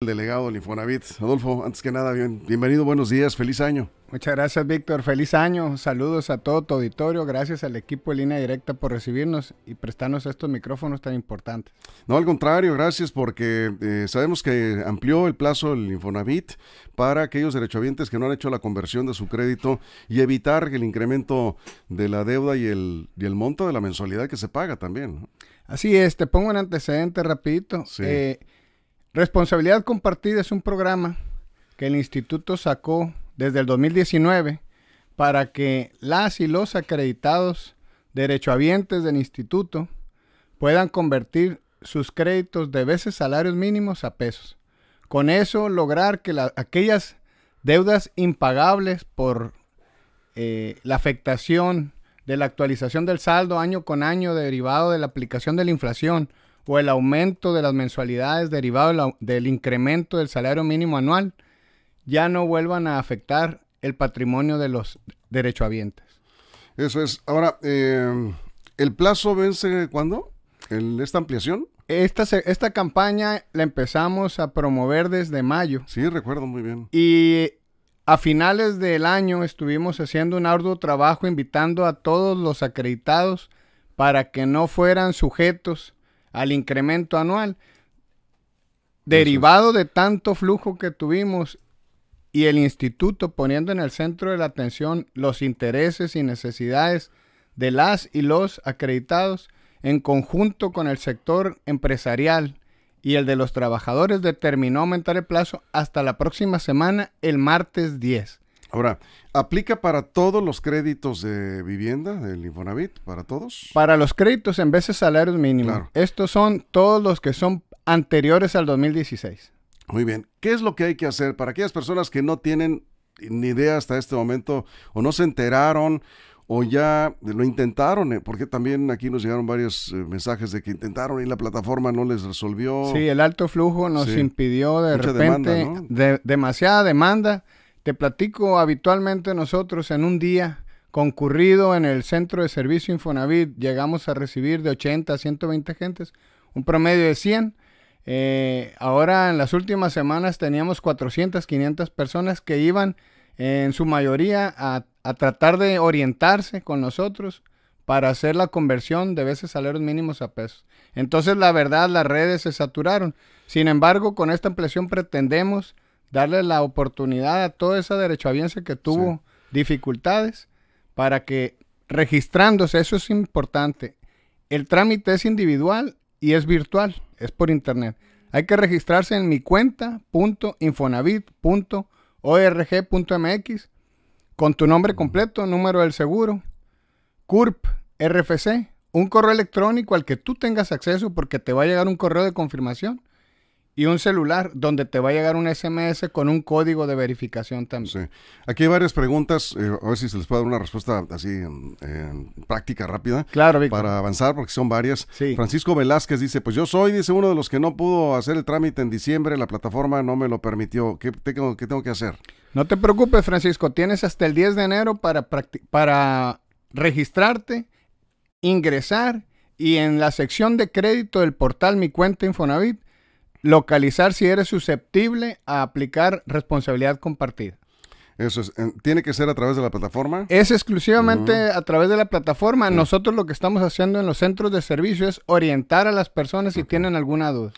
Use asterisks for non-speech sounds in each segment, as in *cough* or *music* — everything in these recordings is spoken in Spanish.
El delegado del Infonavit. Adolfo, antes que nada, bienvenido, buenos días, feliz año. Muchas gracias, Víctor, feliz año. Saludos a todo tu auditorio, gracias al equipo de Línea Directa por recibirnos y prestarnos estos micrófonos tan importantes. No, al contrario, gracias porque eh, sabemos que amplió el plazo del Infonavit para aquellos derechohabientes que no han hecho la conversión de su crédito y evitar el incremento de la deuda y el, monto de la mensualidad que se paga también. Así es, te pongo un antecedente rapidito. Sí. Eh, Responsabilidad compartida es un programa que el instituto sacó desde el 2019 para que las y los acreditados derechohabientes del instituto puedan convertir sus créditos de veces salarios mínimos a pesos. Con eso lograr que aquellas deudas impagables por eh, la afectación de la actualización del saldo año con año derivado de la aplicación de la inflación o el aumento de las mensualidades derivado del incremento del salario mínimo anual ya no vuelvan a afectar el patrimonio de los derechohabientes. Eso es. Ahora, eh, ¿el plazo vence cuándo? ¿Esta ampliación? Esta, esta campaña la empezamos a promover desde mayo. Sí, recuerdo muy bien. Y a finales del año estuvimos haciendo un arduo trabajo invitando a todos los acreditados para que no fueran sujetos al incremento anual, derivado de tanto flujo que tuvimos y el instituto poniendo en el centro de la atención los intereses y necesidades de las y los acreditados en conjunto con el sector empresarial y el de los trabajadores determinó aumentar el plazo hasta la próxima semana, el martes 10. Ahora, ¿aplica para todos los créditos de vivienda del Infonavit? ¿Para todos? Para los créditos en veces salarios mínimos. Estos son todos los que son anteriores al 2016. Muy bien. ¿Qué es lo que hay que hacer para aquellas personas que no tienen ni idea hasta este momento o no se enteraron o ya lo intentaron, eh, porque también aquí nos llegaron varios eh, mensajes de que intentaron y la plataforma no les resolvió. Sí, el alto flujo nos impidió de repente demasiada demanda te platico habitualmente nosotros en un día concurrido en el centro de servicio Infonavit, llegamos a recibir de 80 a 120 gentes, un promedio de 100. Eh, ahora en las últimas semanas teníamos 400, 500 personas que iban en su mayoría a, a, tratar de orientarse con nosotros para hacer la conversión de veces salarios mínimos a pesos. Entonces la verdad las redes se saturaron. Sin embargo, con esta ampliación pretendemos darle la oportunidad a toda esa derechohabiense que tuvo dificultades para que registrándose, eso es importante. El trámite es individual y es virtual, es por internet. Hay que registrarse en mi cuenta.infonavit.org.mx con tu nombre completo, número del seguro, CURP, RFC, un correo electrónico al que tú tengas acceso porque te va a llegar un correo de confirmación y un celular donde te va a llegar un SMS con un código de verificación también. Sí. Aquí hay varias preguntas, eh, a ver si se les puede dar una respuesta así mm, en, eh, práctica rápida. Claro, Para avanzar, porque son varias. Sí. Francisco Velázquez dice, pues yo soy, dice uno de los que no pudo hacer el trámite en diciembre, la plataforma no me lo permitió. ¿Qué tengo, tengo que hacer? No te preocupes, Francisco, tienes hasta el 10 de enero para, para registrarte, ingresar y en la sección de crédito del portal Mi Cuenta Infonavit localizar si eres susceptible a aplicar responsabilidad compartida. Eso ¿tiene que ser a través de la plataforma? Es exclusivamente a través de la plataforma. Nosotros lo que estamos haciendo en los centros de servicio es orientar a las personas si tienen alguna duda.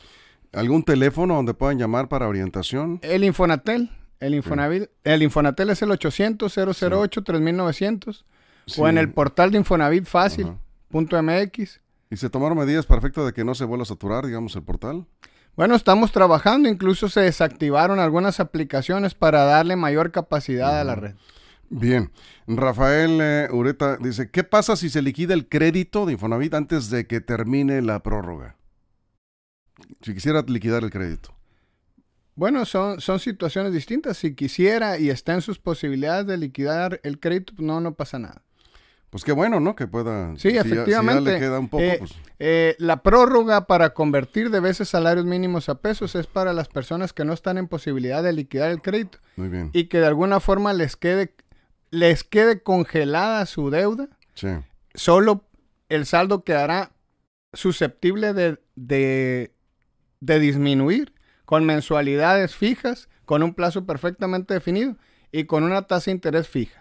¿Algún teléfono donde puedan llamar para orientación? El Infonatel. El, Infonavit, el Infonatel es el 800-008-3900 o en el portal de infonavitfacil.mx. ¿Y se tomaron medidas para de que no se vuelva a saturar, digamos, el portal? Bueno, estamos trabajando, incluso se desactivaron algunas aplicaciones para darle mayor capacidad a la red. Bien, Rafael eh, Ureta dice, ¿qué pasa si se liquida el crédito de Infonavit antes de que termine la prórroga? Si quisiera liquidar el crédito. Bueno, son, son situaciones distintas. Si quisiera y está en sus posibilidades de liquidar el crédito, pues no, no pasa nada. Pues qué bueno, ¿no? Que pueda. Sí, efectivamente. un la prórroga para convertir de veces salarios mínimos a pesos es para las personas que no están en posibilidad de liquidar el crédito. Muy bien. Y que de alguna forma les quede, les quede congelada su deuda. Sí. Solo el saldo quedará susceptible de disminuir con mensualidades fijas, con un plazo perfectamente definido y con una tasa de interés fija.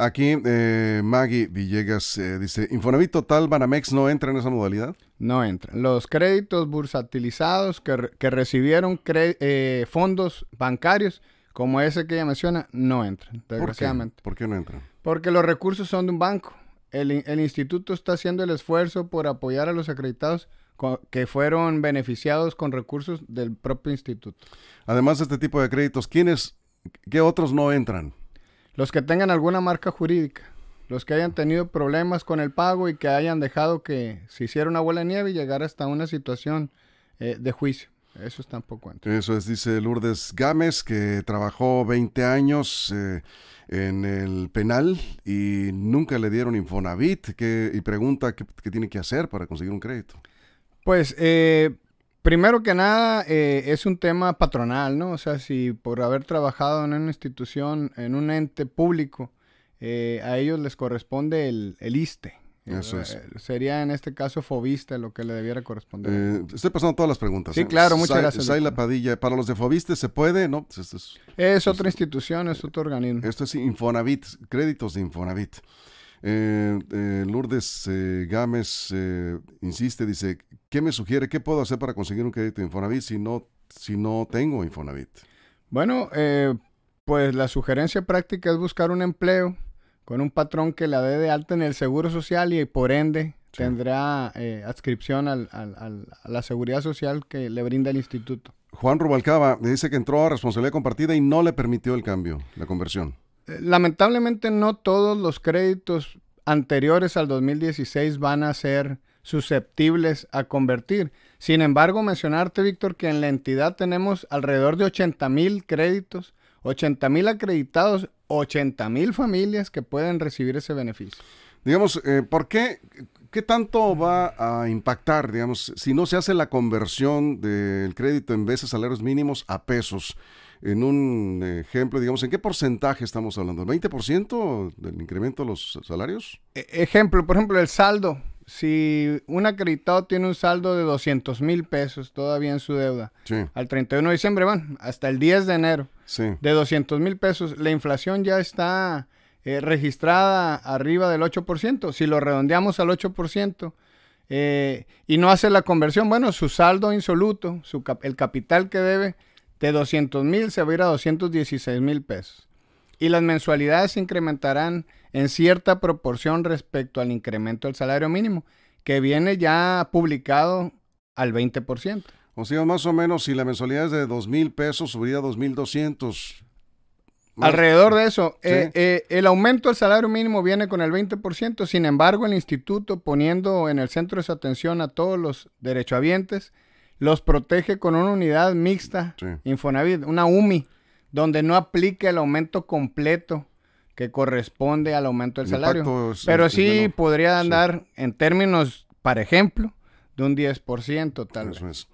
Aquí eh, Maggie Villegas eh, dice, Infonavit Total Banamex no entra en esa modalidad. No entra. Los créditos bursatilizados que, recibieron eh, fondos bancarios, como ese que ella menciona, no entran, desgraciadamente. ¿Por qué, no entran? Porque los recursos son de un banco. El, el instituto está haciendo el esfuerzo por apoyar a los acreditados que fueron beneficiados con recursos del propio instituto. Además de este tipo de créditos, ¿quiénes, qué otros no entran? Los que tengan alguna marca jurídica, los que hayan tenido problemas con el pago y que hayan dejado que se hiciera una bola de nieve y llegara hasta una situación eh, de juicio. Eso es poco antes. Eso es, dice Lourdes Gámez, que trabajó 20 años eh, en el penal y nunca le dieron Infonavit y pregunta qué, tiene que hacer para conseguir un crédito. Pues eh, Primero que nada, eh, es un tema patronal, ¿no? O sea, si por haber trabajado en una institución, en un ente público, eh, a ellos les corresponde el, el ISTE. Eh, Eso es. Sería en este caso Fobiste lo que le debiera corresponder. estoy pasando todas las preguntas. Sí, claro, muchas gracias gracias. la Padilla, para los de Fobiste se puede, ¿no? Es, pues, es, es otra institución, es otro organismo. Esto es Infonavit, créditos de Infonavit. Eh, eh, Lourdes eh, Gámez insiste, dice, ¿qué me sugiere? ¿Qué puedo hacer para conseguir un crédito Infonavit si no, si no tengo Infonavit? Bueno, pues la sugerencia práctica es buscar un empleo con un patrón que la dé de alta en el Seguro Social y por ende tendrá adscripción al, a la seguridad social que le brinda el instituto. Juan Rubalcaba dice que entró a responsabilidad compartida y no le permitió el cambio, la conversión lamentablemente no todos los créditos anteriores al 2016 van a ser susceptibles a convertir. Sin embargo, mencionarte, Víctor, que en la entidad tenemos alrededor de 80 mil créditos, 80 mil acreditados, 80 mil familias que pueden recibir ese beneficio. Digamos, eh, ¿por qué? ¿Qué tanto va a impactar, digamos, si no se hace la conversión del crédito en veces salarios mínimos a pesos? en un ejemplo, digamos, ¿en qué porcentaje estamos hablando? ¿El 20% del incremento de los salarios? E, ejemplo, por ejemplo, el saldo. Si un acreditado tiene un saldo de 200 mil pesos todavía en su deuda, al 31 de diciembre van, hasta el 10 de enero, de 200 mil pesos, la inflación ya está eh, registrada arriba del 8%. Si lo redondeamos al 8%, eh, y no hace la conversión, bueno, su saldo insoluto, el capital que debe, de 200 mil se va a ir a 216 mil pesos. Y las mensualidades se incrementarán en cierta proporción respecto al incremento del salario mínimo, que viene ya publicado al 20%. O sea, más o menos, si la mensualidad es de 2 mil pesos, subiría a 2,200. Alrededor de eso, eh, eh, el aumento del salario mínimo viene con el 20%, sin embargo, el instituto poniendo en el centro de su atención a todos los derechohabientes, los protege con una unidad mixta, Infonavit, una UMI, donde no aplica el aumento completo que corresponde al aumento del salario. Pero sí podría andar en términos, por ejemplo, de un 10% tal vez.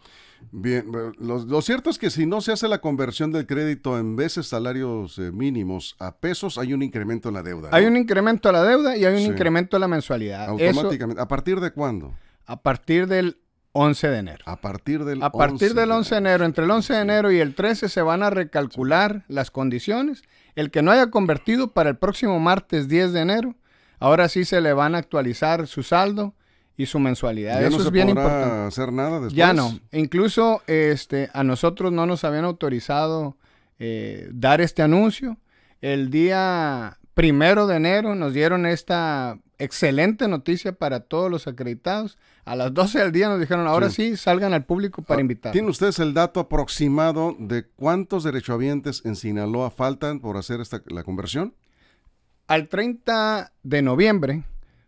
Bien, lo, cierto es que si no se hace la conversión del crédito en veces salarios eh, mínimos a pesos, hay un incremento en la deuda. Hay un incremento a la deuda y hay un incremento en la mensualidad. Automáticamente. ¿A partir de cuándo? A partir del 11 de enero. A partir del, a partir 11 del 11 de enero. Entre el 11 de enero y el 13 se van a recalcular las condiciones. El que no haya convertido para el próximo martes 10 de enero, ahora sí se le van a actualizar su saldo y su mensualidad. Eso es bien importante. hacer nada después. Ya no. Incluso este, a nosotros no nos habían autorizado eh, dar este anuncio. El día primero de enero nos dieron esta excelente noticia para todos los acreditados a las 12 del día nos dijeron, ahora sí, salgan al público para ah, invitar. ¿Tienen ustedes el dato aproximado de cuántos derechohabientes en Sinaloa faltan por hacer la conversión? Al 30 de noviembre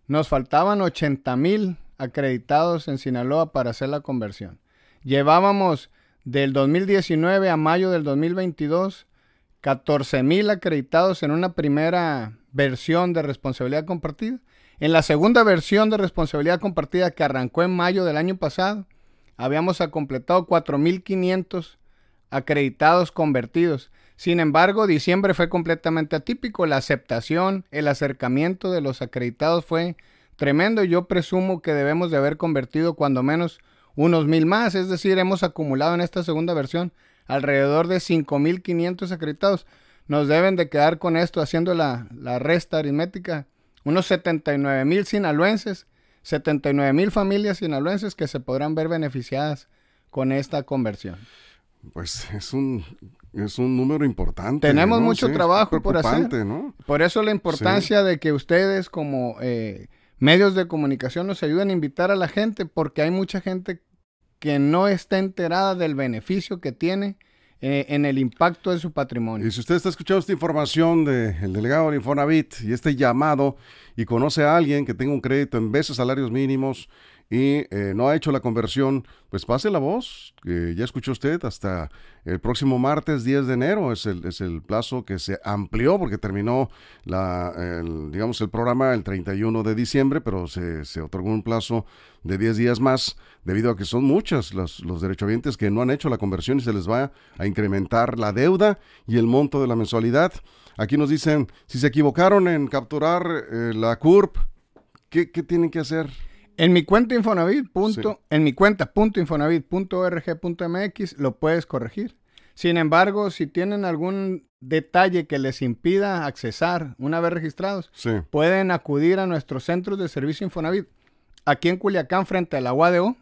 nos faltaban 80 mil acreditados en Sinaloa para hacer la conversión. Llevábamos del 2019 a mayo del 2022 14 mil acreditados en una primera versión de responsabilidad compartida en la segunda versión de responsabilidad compartida que arrancó en mayo del año pasado, habíamos completado 4.500 acreditados convertidos. Sin embargo, diciembre fue completamente atípico. La aceptación, el acercamiento de los acreditados fue tremendo. Yo presumo que debemos de haber convertido cuando menos unos mil más. Es decir, hemos acumulado en esta segunda versión alrededor de 5.500 acreditados. Nos deben de quedar con esto haciendo la, la resta aritmética unos 79 mil sinaloenses, 79 mil familias sinaloenses que se podrán ver beneficiadas con esta conversión. Pues es un, es un número importante. Tenemos mucho trabajo por hacer. Por eso la importancia de que ustedes como eh, medios de comunicación nos ayuden a invitar a la gente, porque hay mucha gente que no está enterada del beneficio que tiene eh, en el impacto de su patrimonio. Y si usted está escuchando esta información del delegado de Infonavit y este llamado y conoce a alguien que tenga un crédito en veces salarios mínimos, y eh, no ha hecho la conversión, pues pase la voz, que ya escuchó usted, hasta el próximo martes 10 de enero es el, es el plazo que se amplió porque terminó la, el, digamos, el programa el 31 de diciembre, pero se, se, otorgó un plazo de 10 días más debido a que son muchas los, los derechohabientes que no han hecho la conversión y se les va a incrementar la deuda y el monto de la mensualidad. Aquí nos dicen, si se equivocaron en capturar eh, la CURP, ¿qué, ¿qué tienen que hacer? En mi cuenta Infonavit, punto, en mi cuenta punto MX, lo puedes corregir. Sin embargo, si tienen algún detalle que les impida accesar una vez registrados, pueden acudir a nuestros centros de servicio Infonavit, aquí en Culiacán frente a la UADO,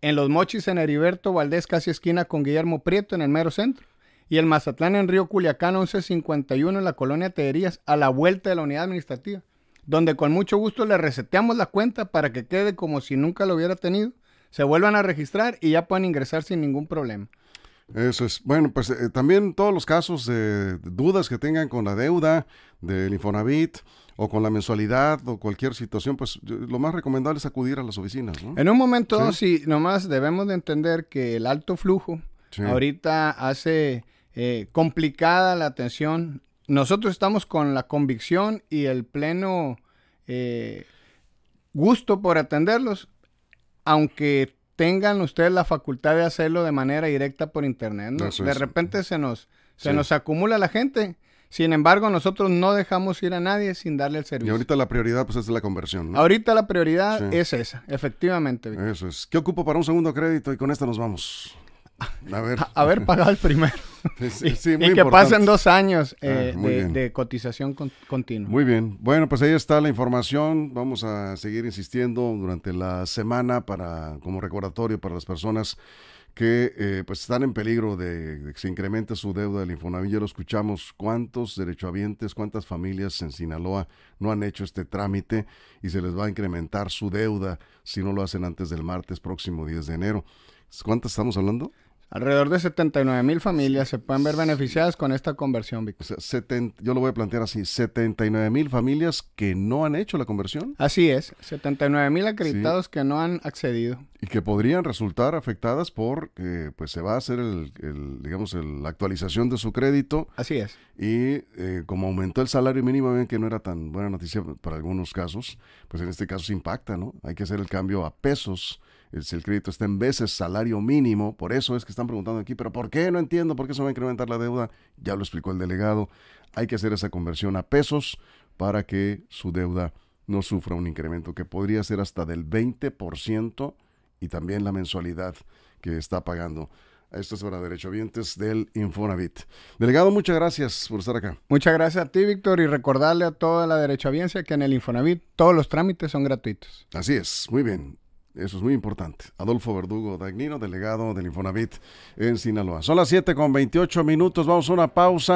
en Los Mochis en Heriberto Valdés, casi esquina con Guillermo Prieto en el mero centro, y el Mazatlán en Río Culiacán 1151 en la colonia Tederías, a la vuelta de la unidad administrativa donde con mucho gusto le reseteamos la cuenta para que quede como si nunca lo hubiera tenido, se vuelvan a registrar y ya pueden ingresar sin ningún problema. Eso es. Bueno, pues eh, también todos los casos de dudas que tengan con la deuda del Infonavit o con la mensualidad o cualquier situación, pues lo más recomendable es acudir a las oficinas. En un momento, sí, si nomás debemos de entender que el alto flujo ahorita hace eh, complicada la atención nosotros estamos con la convicción y el pleno eh, gusto por atenderlos, aunque tengan ustedes la facultad de hacerlo de manera directa por internet. de repente se nos, se nos acumula la gente. Sin embargo, nosotros no dejamos ir a nadie sin darle el servicio. Y ahorita la prioridad pues es la conversión, Ahorita la prioridad es esa, efectivamente. Eso es. ¿Qué ocupo para un segundo crédito? Y con esto nos vamos. A Haber pagado el primero. *laughs* y, que pasen dos años ah, eh, de, cotización continua. Muy bien. Bueno, pues ahí está la información. Vamos a seguir insistiendo durante la semana para como recordatorio para las personas que eh, pues están en peligro de, que se incremente su deuda del Infonavit. Ya lo escuchamos, cuántos derechohabientes, cuántas familias en Sinaloa no han hecho este trámite y se les va a incrementar su deuda si no lo hacen antes del martes próximo 10 de enero. ¿Cuántas estamos hablando? Alrededor de 79 mil familias se pueden ver beneficiadas con esta conversión, Víctor. yo lo voy a plantear así, 79 mil familias que no han hecho la conversión. Así es, 79 mil acreditados que no han accedido. Y que podrían resultar afectadas por, eh, pues se va a hacer el, digamos, la actualización de su crédito. Así es. Y eh, como aumentó el salario mínimo, que no era tan buena noticia para algunos casos, pues en este caso se impacta, ¿no? Hay que hacer el cambio a pesos eh, si el crédito está en veces salario mínimo, por eso es que están preguntando aquí, pero ¿por qué? No entiendo, ¿por qué se va a incrementar la deuda? Ya lo explicó el delegado, hay que hacer esa conversión a pesos para que su deuda no sufra un incremento que podría ser hasta del 20% y también la mensualidad que está pagando. Esto es para derechohabientes del Infonavit. Delegado, muchas gracias por estar acá. Muchas gracias a ti, Víctor, y recordarle a toda la derechohabiencia que en el Infonavit todos los trámites son gratuitos. Así es, muy bien. Eso es muy importante. Adolfo Verdugo Dagnino, delegado del Infonavit en Sinaloa. Son las 7 con 28 minutos. Vamos a una pausa.